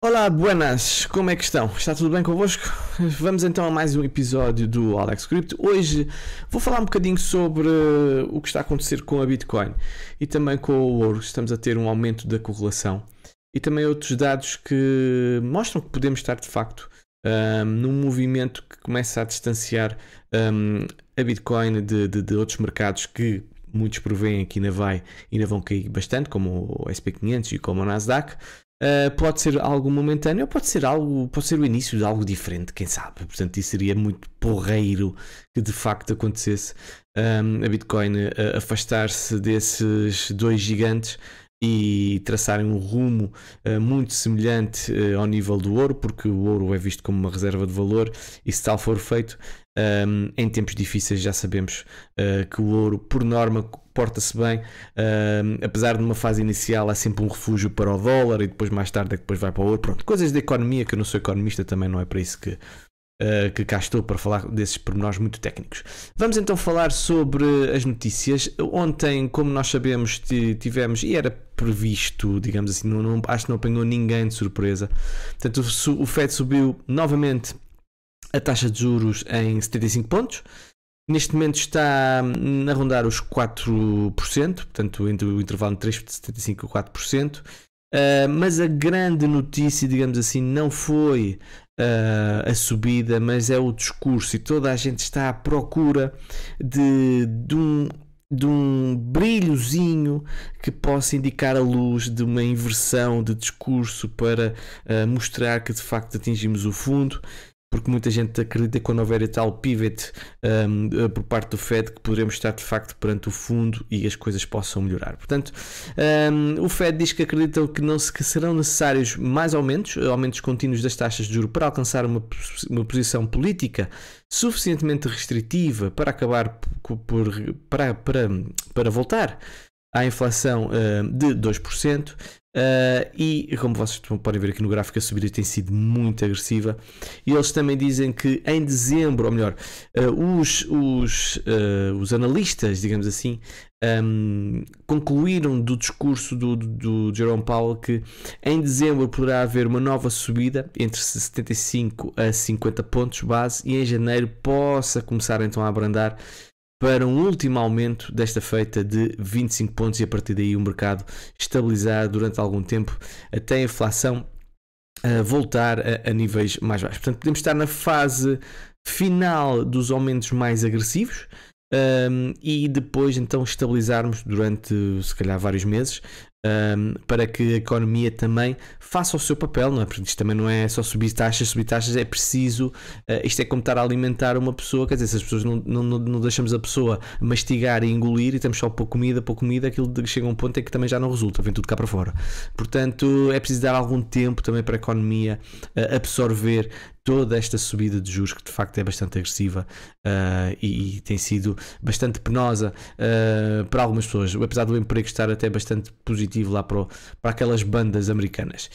Olá, buenas! Como é que estão? Está tudo bem convosco? Vamos então a mais um episódio do Alex Crypto. Hoje vou falar um bocadinho sobre eh, o que está a acontecer com a Bitcoin e também com o ouro. Estamos a ter um aumento da correlação e também outros dados que mostram que podemos estar de facto um, num movimento que começa a distanciar um, a Bitcoin de, de, de, outros mercados que muitos preveem que ainda, vai, ainda vão cair bastante, como o SP500 e como o Nasdaq. Uh, pode ser algo momentâneo, ou pode ser algo, pode ser o início de algo diferente, quem sabe. Portanto, isso seria muito porreiro que de facto acontecesse um, a Bitcoin ah, afastar-se desses dois gigantes e traçarem um rumo uh, muito semelhante uh, ao nível do ouro, porque o ouro é visto como uma reserva de valor e se tal for feito, um, ehm, em tempos difíceis já sabemos uh, que o ouro, por norma, porta-se bem, ehm, apesar de numa fase inicial há sempre um refúgio para o dólar e depois mais tarde é que depois vai para o ouro, pronto, coisas da economia que eu não sou economista também não é para isso que Uh, que cá estou para falar desses pormenores muito técnicos. Vamos então falar sobre as notícias. Ontem, como nós sabemos, tivemos, e era previsto, digamos assim, não, não, acho que não apanhou ninguém de surpresa. Portanto, o, o Fed subiu novamente a taxa de juros em 75 pontos. Neste momento está hum, a rondar os 4%, portanto, entre o intervalo de 3,75% e 4%. Uh, eh, mas a grande notícia, digamos assim, não foi uh, a subida, mas é o discurso e toda a gente está à procura de, de um de um brilhozinho que possa indicar a luz de uma inversão de discurso para uh, mostrar que de facto atingimos o fundo porque muita gente acredita que quando houver tal pivot um, eh, por parte do Fed que poderemos estar de facto perante o fundo e as coisas possam melhorar. Portanto, um, o Fed diz que acreditam que não se, que serão necessários mais aumentos, aumentos contínuos das taxas de juro para alcançar uma, uma posição política suficientemente restritiva para acabar por, por para, para, para voltar à inflação eh, de 2%. Eh, e como vocês podem ver aqui no gráfico, a subida tem sido muito agressiva. E eles também dizem que em dezembro, ou melhor, eh, os, os, os analistas, digamos assim, ehm, concluíram do discurso do, do, do, Jerome Powell que em dezembro poderá haver uma nova subida entre 75 a 50 pontos base e em janeiro possa começar então a abrandar para um último aumento desta feita de 25 pontos e a partir daí o mercado estabilizar durante algum tempo até a inflação a eh, voltar a, a níveis mais baixos. Portanto, podemos estar na fase final dos aumentos mais agressivos. Um, ehm, e depois então estabilizarmos durante se calhar vários meses um, para que a economia também faça o seu papel, não é? Porque isto também não é só subir taxas, subir taxas, é preciso. Uh, isto é como estar a alimentar uma pessoa, quer dizer, se as pessoas não, não, não deixamos a pessoa mastigar e engolir e estamos só pouco comida, pouco comida, aquilo chega a um ponto em que também já não resulta, vem tudo cá para fora. Portanto, é preciso dar algum tempo também para a economia uh, absorver toda esta subida de juros que de facto é bastante agressiva uh, e, e, tem sido bastante penosa uh, para algumas pessoas, apesar do emprego estar até bastante positivo lá para, o, para aquelas bandas americanas.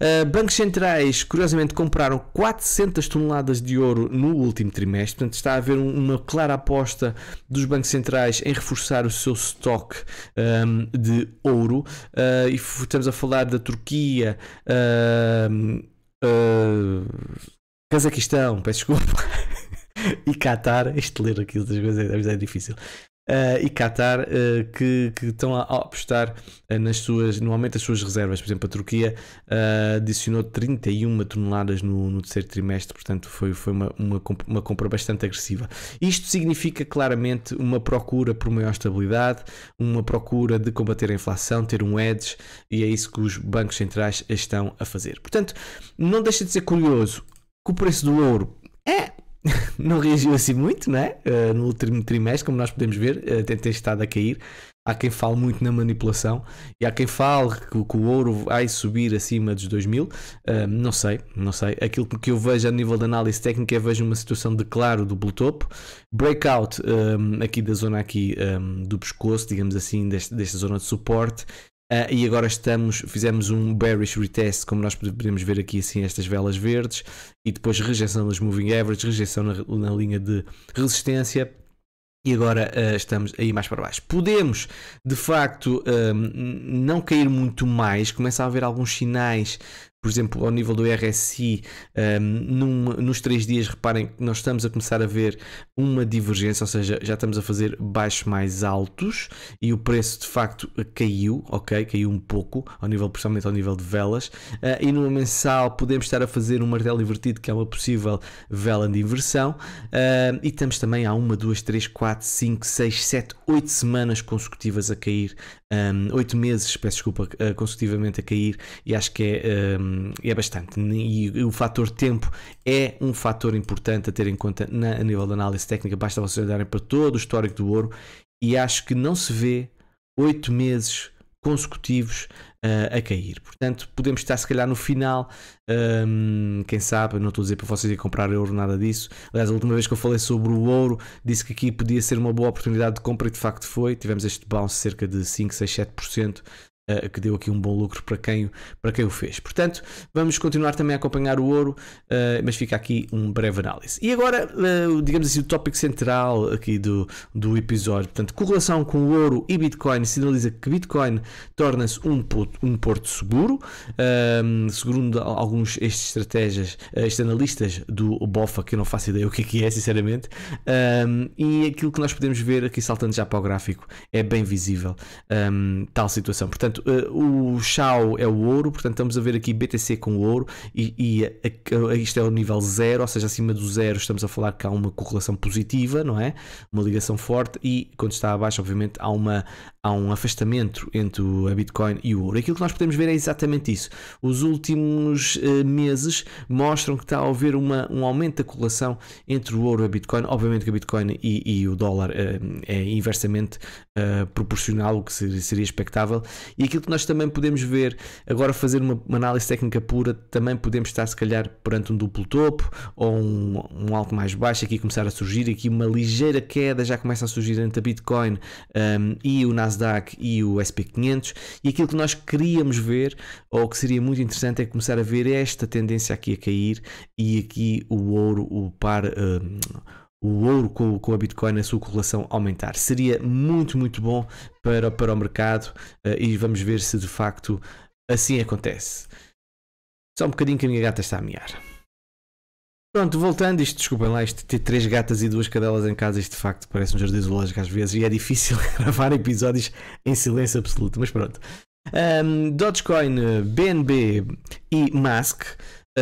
Uh, bancos centrais, curiosamente, compraram 400 toneladas de ouro no último trimestre, portanto está a haver um, uma clara aposta dos bancos centrais em reforçar o seu estoque um, de ouro e estamos a falar da Turquia. Uh, Cazaquistão, peço desculpa, e Qatar, isto ler aqui outras coisas é, é difícil. Uh, e Qatar uh, que, que, estão a apostar uh, nas suas, no aumento das suas reservas. Por exemplo, a Turquia adicionou 31 toneladas no, no, terceiro trimestre, portanto, foi, foi uma, uma, uma, compra bastante agressiva. Isto significa claramente uma procura por maior estabilidade, uma procura de combater a inflação, ter um edge, e é isso que os bancos centrais estão a fazer. Portanto, não deixa de ser curioso que o preço do ouro é, não reagiu assim muito, né? Uh, no último trimestre, como nós podemos ver, uh, tem, tem estado a cair. Há quem fale muito na manipulação e há quem fale que, que o ouro vai subir acima dos 2000. Uh, eh, não sei, não sei. Aquilo que eu vejo a nível de análise técnica, é vejo uma situação de claro do topo, breakout um, aqui da zona aqui um, do pescoço, digamos assim, deste, desta zona de suporte Uh, e agora estamos, fizemos um bearish retest, como nós podemos ver aqui assim estas velas verdes, e depois rejeição nos moving average, rejeição na, na linha de resistência, e agora uh, estamos aí mais para baixo. Podemos, de facto, ah, não cair muito mais. Começa a haver alguns sinais por exemplo, ao nível do RSI, um, num, nos três dias, reparem que nós estamos a começar a ver uma divergência, ou seja, já estamos a fazer baixos mais altos e o preço de facto caiu, ok? Caiu um pouco, ao nível, principalmente ao nível de velas. Uh, e numa mensal podemos estar a fazer um martelo invertido, que é uma possível vela de inversão. Uh, e estamos também há uma, duas, três, quatro, cinco, seis, sete, oito semanas consecutivas a cair, um, oito meses, peço desculpa, uh, consecutivamente a cair, e acho que é. Um, é bastante. E o fator tempo é um fator importante a ter em conta na, a nível da análise técnica. Basta vocês olharem para todo o histórico do ouro e acho que não se vê oito meses consecutivos uh, a cair. Portanto, podemos estar se calhar no final, um, ehm, quem sabe, não estou a dizer para vocês ir comprar ouro, nada disso. Aliás, a última vez que eu falei sobre o ouro, disse que aqui podia ser uma boa oportunidade de compra e de facto foi. Tivemos este bounce cerca de 5, 6, 7% eh, que deu aqui um bom lucro para quem, para quem o fez. Portanto, vamos continuar também a acompanhar o ouro, eh, mas fica aqui um breve análise. E agora, eh, digamos assim, o tópico central aqui do, do episódio, portanto, correlação com o ouro e Bitcoin sinaliza que Bitcoin torna-se um, um porto seguro, ehm, segundo alguns estes estrategas, estes analistas do BOFA, que eu não faço ideia o que é, que é sinceramente, ehm, e aquilo que nós podemos ver aqui saltando já para o gráfico é bem visível ehm, tal situação. Portanto, Portanto, eh, o Chao é o ouro, portanto, estamos a ver aqui BTC com ouro e, e isto é o nível zero, ou seja, acima do zero estamos a falar que há uma correlação positiva, não é? Uma ligação forte e quando está abaixo, obviamente, há, uma, há um afastamento entre a Bitcoin e o ouro. Aquilo que nós podemos ver é exatamente isso. Os últimos eh, meses mostram que está a haver uma, um aumento da correlação entre o ouro e a Bitcoin. Obviamente que a Bitcoin e, e o dólar eh, é inversamente eh, proporcional, o que seria, seria, expectável. E aquilo que nós também podemos ver, agora fazer uma, uma, análise técnica pura, também podemos estar se calhar perante um duplo topo ou um, um alto mais baixo, aqui começar a surgir, aqui uma ligeira queda já começa a surgir entre a Bitcoin um, ehm, e o Nasdaq e o SP500. E aquilo que nós queríamos ver, ou que seria muito interessante, é começar a ver esta tendência aqui a cair e aqui o ouro, o par. Um, ehm, o ouro com, com a Bitcoin, a sua correlação aumentar. Seria muito, muito bom para, para o mercado uh, e vamos ver se de facto assim acontece. Só um bocadinho que a minha gata está a miar. Pronto, voltando, isto, desculpem lá, isto ter três gatas e duas cadelas em casa, isto de facto parece um jardim zoológico às vezes e é difícil gravar episódios em silêncio absoluto, mas pronto. Um, Dogecoin, BNB eh, e Mask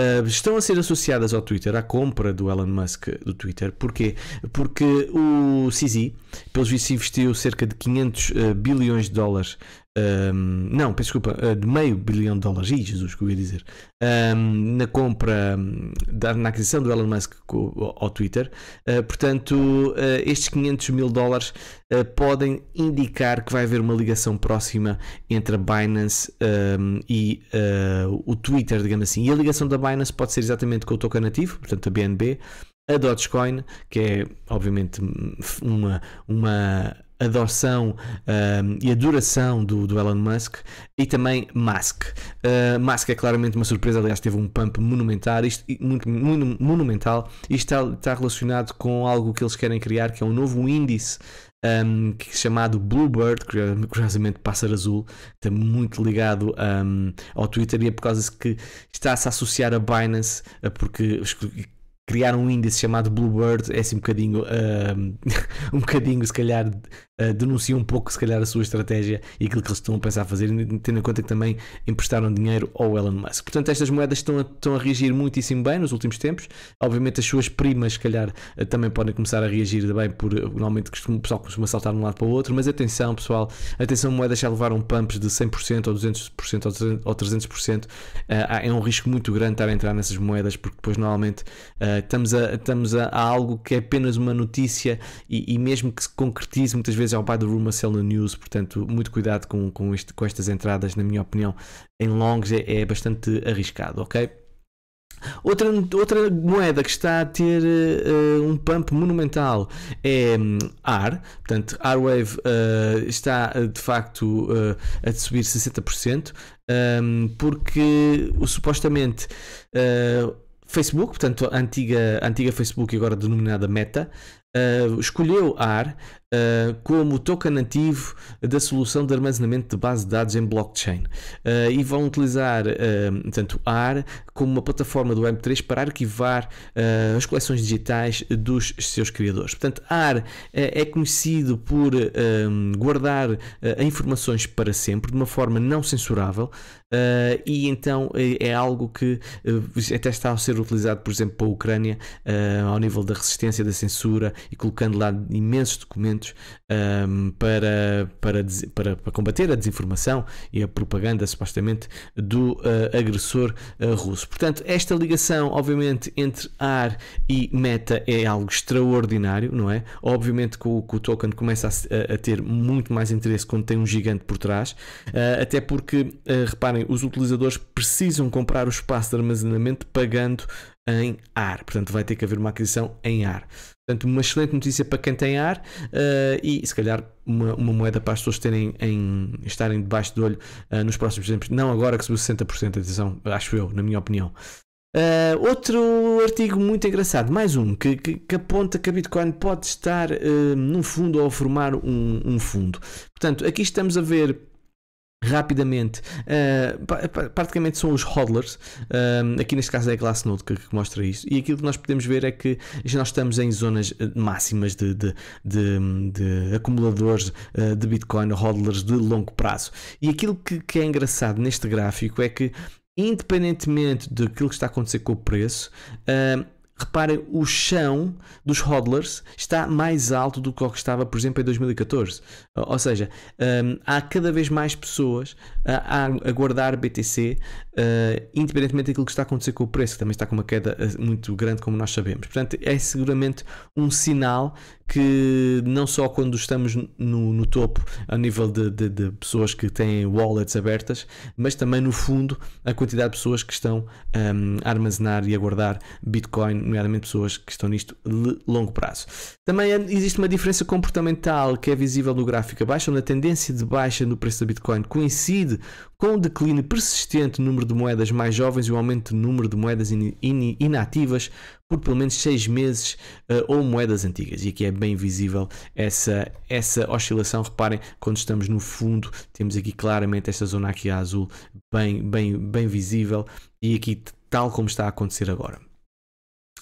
ah, estão a ser associadas ao Twitter, à compra do Elon Musk do Twitter. Porquê? Porque o CZ pelos vistos, investiu cerca de 500 uh, ah, bilhões de dólares um, não, peço desculpa, ah, de meio bilhão de dólares, Ih, Jesus, que eu ia dizer, um, na compra, da, na aquisição do Elon Musk ao Twitter. Uh, portanto, uh, estes 500 mil dólares uh, podem indicar que vai haver uma ligação próxima entre a Binance um, e o Twitter, digamos assim. E a ligação da Binance pode ser exatamente com o token nativo, portanto, a BNB. A Dogecoin, que é obviamente hum, uma, uma adoção um, e adoração do, do Elon Musk e também Musk. Uh, Musk é claramente uma surpresa, aliás, teve um pump monumental, isto, muito, muito, monumental. Isto está, está relacionado com algo que eles querem criar, que é um novo índice um, que, é chamado Bluebird, é, curiosamente pássaro azul, está muito ligado um, ao Twitter e é por causa que está a se associar a Binance, porque criar um índice chamado Bluebird é assim um bocadinho, um, um bocadinho se calhar eh, denuncia um pouco, se calhar, a sua estratégia e aquilo que eles estão a pensar fazer, tendo em conta que também emprestaram dinheiro ao Elon Musk. Portanto, estas moedas estão a, estão a reagir muitíssimo bem nos últimos tempos. Obviamente, as suas primas, se calhar, eh, também podem começar a reagir bem, por normalmente eh, o pessoal costuma saltar de um lado para o outro. Mas atenção, pessoal, atenção, moedas já levaram pumps de 100% ou 200% ou 300%. é um risco muito grande estar a entrar nessas moedas, porque depois, normalmente, estamos, a, estamos a, a, algo que é apenas uma notícia e, e mesmo que se concretize muitas vezes vezes é o pai do Rumor Sale News, portanto, muito cuidado com, com, este, com estas entradas, na minha opinião, em longs é, é bastante arriscado, ok? Outra, outra moeda que está a ter uh, um pump monumental é um, AR, portanto, AR uh, eh, está eh, de facto uh, a subir 60%, um, porque o, supostamente Facebook, portanto, a antiga, a antiga Facebook, agora denominada Meta, escolheu AR uh, como token nativo da solução de armazenamento de base de dados em blockchain uh, e vão utilizar uh, tanto AR como uma plataforma do M3 para arquivar uh, as coleções digitais dos seus criadores. Portanto, AR é, é conhecido por guardar informações para sempre de uma forma não censurável e então é, é algo que até está a ser utilizado, por exemplo, para a Ucrânia ao nível da resistência, da censura e colocando lá imensos documentos um, para, para, para, para, combater a desinformação e a propaganda supostamente do uh, agressor uh, russo. Portanto, esta ligação, obviamente, entre AR e Meta é algo extraordinário, não é? Obviamente que o, que o token começa a, a, ter muito mais interesse quando tem um gigante por trás, uh, até porque, reparem, os utilizadores precisam comprar o espaço de armazenamento pagando em ar. Portanto, vai ter que haver uma aquisição em ar. Portanto, uma excelente notícia para quem tem ar uh, e se calhar uma, uma, moeda para as pessoas terem em, estarem debaixo do olho uh, nos próximos tempos. Não agora que subiu 60%, atenção, acho eu, na minha opinião. Uh, outro artigo muito engraçado, mais um, que, que, que aponta que a Bitcoin pode estar num fundo ou formar um, um fundo. Portanto, aqui estamos a ver rapidamente. Uh, praticamente são os hodlers, uh, aqui neste caso é a classe que, que, mostra isso, e aquilo que nós podemos ver é que já nós estamos em zonas ah, máximas de, de, de, de acumuladores uh, de Bitcoin, hodlers de longo prazo. E aquilo que, que é engraçado neste gráfico é que, independentemente daquilo que está a acontecer com o preço, uh, Reparem, o chão dos hodlers está mais alto do que o que estava, por exemplo, em 2014. Ou seja, um, há cada vez mais pessoas a, a guardar BTC, uh, hum, independentemente daquilo que está a acontecer com o preço, que também está com uma queda eh, muito grande, como nós sabemos. Portanto, é seguramente um sinal que não só quando estamos no, no topo, a nível de, de, de, pessoas que têm wallets abertas, mas também no fundo a quantidade de pessoas que estão um, a armazenar e a guardar Bitcoin nomeadamente pessoas que estão nisto de longo prazo. Também é- existe uma diferença comportamental que é visível no gráfico abaixo, onde a tendência de baixa no preço da Bitcoin coincide com o declínio persistente no número de moedas mais jovens e o aumento do número de moedas in in inativas por pelo menos 6 meses uh, ou moedas antigas. E aqui é bem visível essa, essa oscilação. Reparem, quando estamos no fundo, temos aqui claramente esta zona aqui azul bem, bem, bem visível e aqui tal como está a acontecer agora.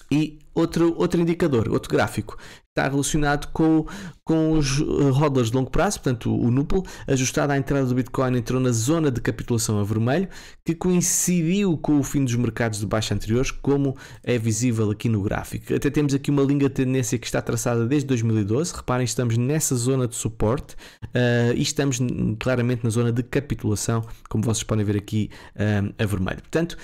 E outro, outro indicador, outro gráfico, está relacionado com, com os hodlers eh, de longo prazo, portanto o Nuple, ajustado à entrada do Bitcoin, entrou na zona de capitulação a vermelho, que coincidiu com o fim dos mercados de baixa anteriores, como é visível aqui no gráfico. Até temos aqui uma linha de tendência que está traçada desde 2012, reparem, estamos nessa zona de suporte uh, e estamos claramente na zona de capitulação, como vocês podem ver aqui eh, a vermelho. Portanto,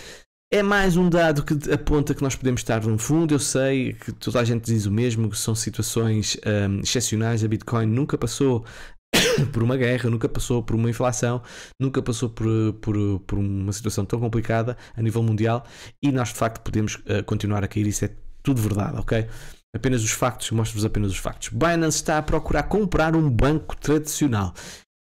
é mais um dado que aponta que nós podemos estar no fundo. Eu sei que toda a gente diz o mesmo, que são situações um, excepcionais. A Bitcoin nunca passou por uma guerra, nunca passou por uma inflação, nunca passou por, por, por, uma situação tão complicada a nível mundial e nós de facto podemos uh, continuar a cair. Isso é tudo verdade, ok? Apenas os factos, mostro-vos apenas os factos. Binance está a procurar comprar um banco tradicional.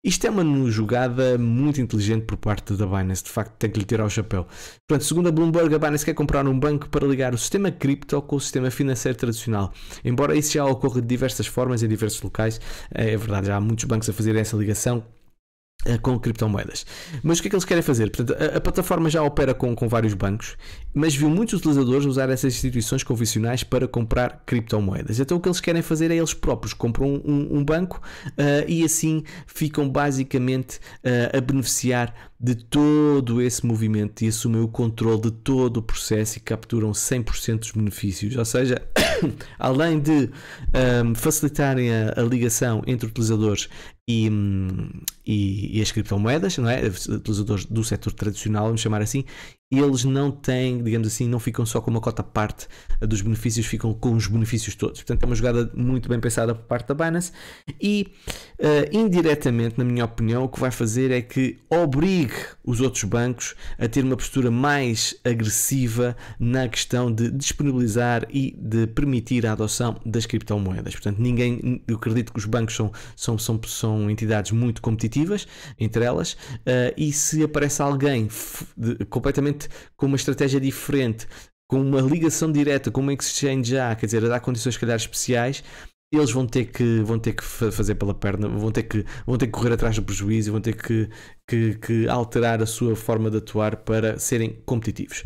Isto é uma jogada muito inteligente por parte da Binance, de facto tem que lhe tirar o chapéu. Portanto, segundo a Bloomberg, a Binance quer comprar um banco para ligar o sistema cripto com o sistema financeiro tradicional. Embora isso já ocorra de diversas formas em diversos locais, eh, é verdade, já há muitos bancos a fazerem essa ligação eh, com criptomoedas. Mas o que é que eles querem fazer? Portanto, a, a, plataforma já opera com, com vários bancos, mas viu muitos utilizadores usar essas instituições convencionais para comprar criptomoedas. Então o que eles querem fazer é eles próprios compram um, um, banco uh, e assim ficam basicamente uh, a beneficiar de todo esse movimento e assumem o controle de todo o processo e capturam 100% dos benefícios. Ou seja, além de um, facilitarem a, a, ligação entre utilizadores e, hum, e, e, as criptomoedas, não é? utilizadores do setor tradicional, vamos chamar assim, eles não têm, digamos assim, não ficam só com uma cota parte eh, dos benefícios, ficam com os benefícios todos. Portanto, é uma jogada muito bem pensada por parte da Binance e, uh, indiretamente, na minha opinião, o que vai fazer é que obrigue os outros bancos a ter uma postura mais agressiva na questão de disponibilizar e de permitir a adoção das criptomoedas. Portanto, ninguém, eu acredito que os bancos são, são, são, são entidades muito competitivas entre elas uh, e se aparece alguém completamente realmente com uma estratégia diferente, com uma ligação direta, com uma exchange já, quer dizer, a dar condições, se calhar, especiais, eles vão ter que vão ter que fazer pela perna, vão ter que vão ter que correr atrás do prejuízo, vão ter que, que, que alterar a sua forma de atuar para serem competitivos.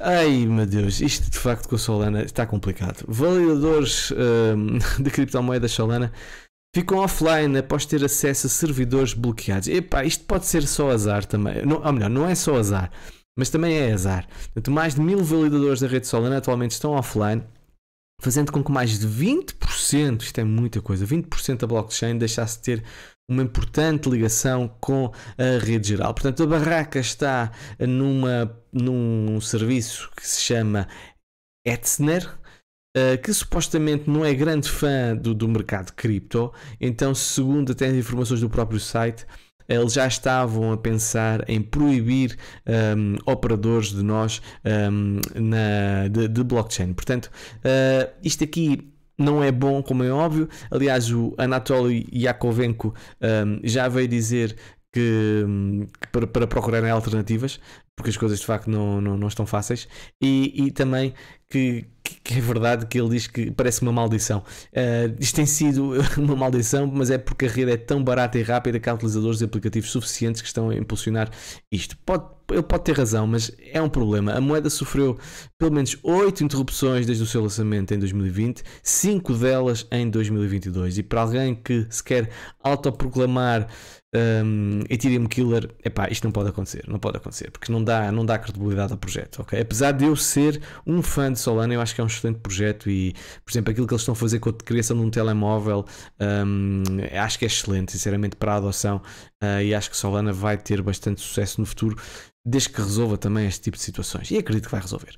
Ai meu Deus, isto de facto com a Solana está complicado. Validadores um, de criptomoedas Solana ficam offline após ter acesso a servidores bloqueados. Epá, isto pode ser só azar também. Não, ou melhor, não é só azar mas também é azar. Portanto, mais de mil validadores da rede Solana atualmente estão offline, fazendo com que mais de 20%, isto é muita coisa, 20% da blockchain deixasse de ter uma importante ligação com a rede geral. Portanto, a barraca está numa, num serviço que se chama Etzner, Uh, que supostamente não é grande fã do, do mercado cripto, então, segundo até as informações do próprio site, eles já estavam a pensar em proibir um, operadores de nós um, na, de, de, blockchain. Portanto, uh, isto aqui não é bom, como é óbvio. Aliás, o Anatoly Yakovenko um, já veio dizer que, hum, que para, para procurarem alternativas, porque as coisas de facto não, não, não estão fáceis, e, e também que que, é verdade que ele diz que parece uma maldição. Uh, isto tem sido uma maldição, mas é porque a rede é tão barata e rápida que há utilizadores e aplicativos suficientes que estão a impulsionar isto. Pode, ele pode ter razão, mas é um problema. A moeda sofreu pelo menos 8 interrupções desde o seu lançamento em 2020, 5 delas em 2022. E para alguém que se quer autoproclamar um, e Ethereum Killer, epá, isto não pode acontecer, não pode acontecer, porque não dá, não dá credibilidade ao projeto, ok? Apesar de eu ser um fã de Solana, eu acho que é um excelente projeto e, por exemplo, aquilo que eles estão a fazer com a criação de um telemóvel, um, acho que é excelente, sinceramente, para a adoção uh, e acho que Solana vai ter bastante sucesso no futuro, desde que resolva também este tipo de situações e acredito que vai resolver.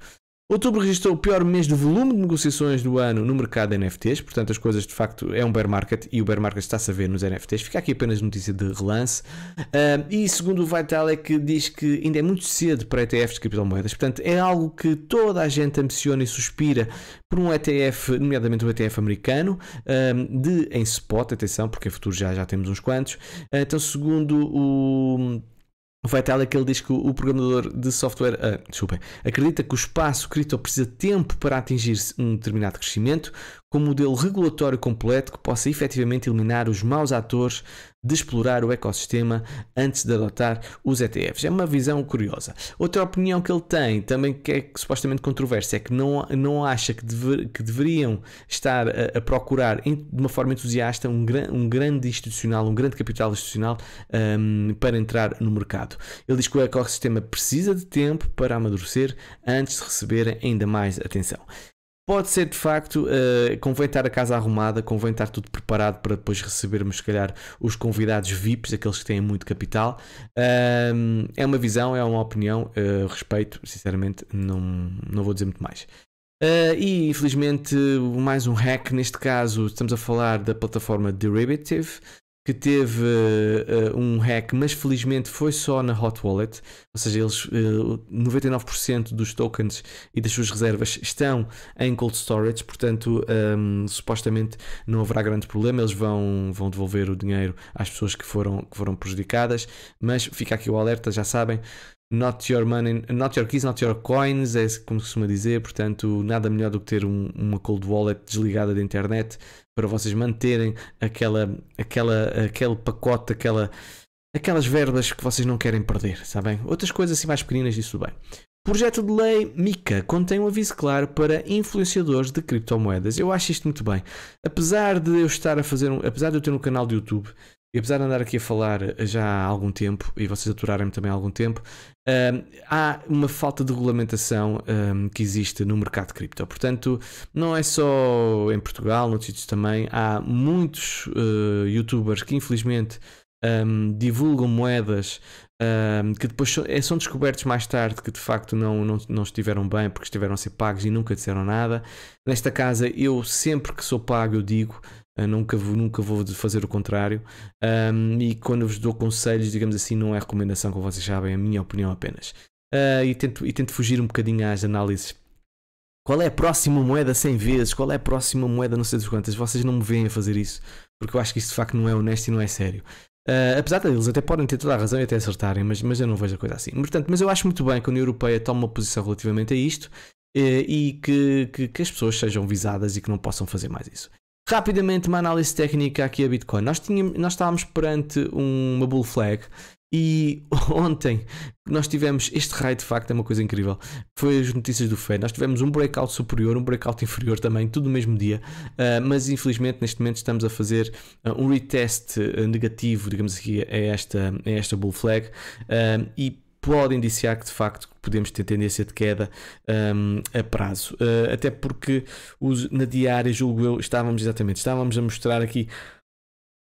Outubro registrou o pior mês de volume de negociações do ano no mercado de NFTs, portanto as coisas de facto é um bear market e o bear market está-se a ver nos NFTs. Fica aqui apenas notícia de relance. Uh, e segundo o Vitalik é diz que ainda é muito cedo para ETFs de criptomoedas, portanto é algo que toda a gente ambiciona e suspira por um ETF, nomeadamente um ETF americano, ah, de em spot, atenção, porque em futuro já, já temos uns quantos. Uh, então segundo o o Vettel é que ele diz que o programador de software uh, desculpem, acredita que o espaço cripto precisa de tempo para atingir um determinado crescimento, com um modelo regulatório completo que possa efetivamente eliminar os maus atores de explorar o ecossistema antes de adotar os ETFs. É uma visão curiosa. Outra opinião que ele tem, também que é supostamente controversa, é que não, não acha que, dever, que deveriam estar a, a procurar de uma forma entusiasta um, gran, um grande institucional, um grande capital institucional um, para entrar no mercado. Ele diz que o ecossistema precisa de tempo para amadurecer antes de receber ainda mais atenção. Pode ser de facto, uh, convém estar a casa arrumada, convém estar tudo preparado para depois recebermos, se calhar, os convidados VIPs, aqueles que têm muito capital. Uh, é uma visão, é uma opinião, uh, respeito, sinceramente, não, não vou dizer muito mais. Uh, e infelizmente, mais um hack. Neste caso, estamos a falar da plataforma Derivative, que teve uh, um hack, mas felizmente foi só na Hot Wallet, ou seja, eles uh, eh, 99% dos tokens e das suas reservas estão em cold storage, portanto, um, ehm, supostamente não haverá grande problema, eles vão, vão devolver o dinheiro às pessoas que foram, que foram prejudicadas, mas fica aqui o alerta, já sabem, Not your money, not your keys, not your coins, é como se costuma dizer, portanto, nada melhor do que ter um, uma cold wallet desligada da internet para vocês manterem aquela, aquela, aquele pacote, aquela, aquelas verbas que vocês não querem perder, sabem? Outras coisas assim mais pequeninas, isso bem. Projeto de lei MICA contém um aviso claro para influenciadores de criptomoedas. Eu acho isto muito bem. Apesar de eu estar a fazer um, apesar de eu ter um canal de YouTube, e apesar de andar aqui a falar já há algum tempo, e vocês aturarem-me também há algum tempo, um, há uma falta de regulamentação um, que existe no mercado de cripto. Portanto, não é só em Portugal, noutros sítios também, há muitos uh, youtubers que infelizmente um, divulgam moedas um, que depois são, eh, são, descobertos mais tarde que de facto não, não, não estiveram bem porque estiveram a ser pagos e nunca disseram nada. Nesta casa, eu sempre que sou pago, eu digo ah, nunca, vou, nunca vou fazer o contrário. Um, e quando vos dou conselhos, digamos assim, não é recomendação, como vocês sabem, é a minha opinião apenas. Uh, e, tento, e tento fugir um bocadinho às análises. Qual é a próxima moeda 100 vezes? Qual é a próxima moeda não sei das quantas? Vocês não me veem a fazer isso, porque eu acho que isso de facto não é honesto e não é sério. Uh, apesar de eles até podem ter toda a razão e até acertarem, mas, mas eu não vejo a coisa assim. Portanto, mas eu acho muito bem que a União Europeia tome uma posição relativamente a isto eh, e que, que, que as pessoas sejam visadas e que não possam fazer mais isso. Rapidamente, uma análise técnica aqui a Bitcoin. Nós, tínhamos, nós estávamos perante uma bull flag e ontem nós tivemos este raio de facto é uma coisa incrível. Foi as notícias do Fed. Nós tivemos um breakout superior, um breakout inferior também, tudo no mesmo dia. Uh, mas infelizmente neste momento estamos a fazer uh, um retest ah, negativo, digamos aqui, a esta, a esta bull flag. e pode indiciar que de facto podemos ter tendência de queda um, a prazo. Uh, até porque os, na diária, julgo eu, estávamos exatamente, estávamos a mostrar aqui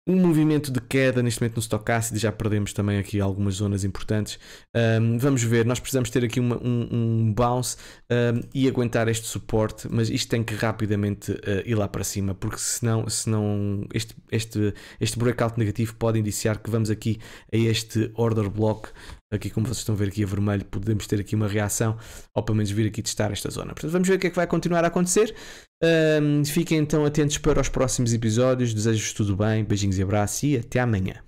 um movimento de queda neste momento no Stochastic, já perdemos também aqui algumas zonas importantes. Um, vamos ver, nós precisamos ter aqui uma, um, um, bounce um, e aguentar este suporte, mas isto tem que rapidamente uh, ir lá para cima, porque senão, senão este, este, este breakout negativo pode indiciar que vamos aqui a este order block aqui como vocês estão a ver aqui a vermelho, podemos ter aqui uma reação, ou pelo menos vir aqui testar esta zona. Portanto, vamos ver o que é que vai continuar a acontecer. Um, fiquem então atentos para os próximos episódios, desejo-vos tudo bem, beijinhos e abraços e até amanhã.